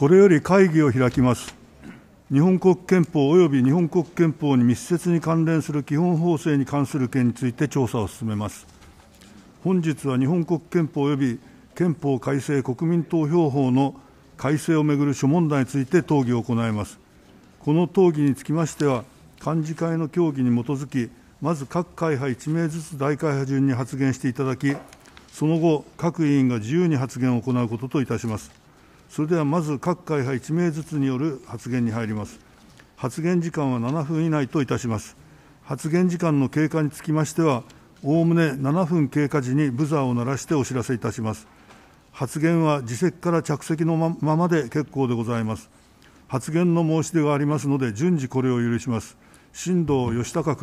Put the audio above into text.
これより会議を開きます。日本国憲法及び日本国憲法に密接に関連する基本法制に関する件について調査を進めます。本日は日本国憲法及び憲法改正国民投票法の改正をめぐる諸問題について討議を行います。この討議につきましては、幹事会の協議に基づき、まず各会派1名ずつ大会派順に発言していただき、その後、各委員が自由に発言を行うことといたします。それではまず各会派1名ずつによる発言に入ります。発言時間は7分以内といたします。発言時間の経過につきましては、おおむね7分経過時にブザーを鳴らしてお知らせいたします。発言は自席から着席のままで結構でございます。発言の申し出がありますので、順次これを許します。新藤義孝君。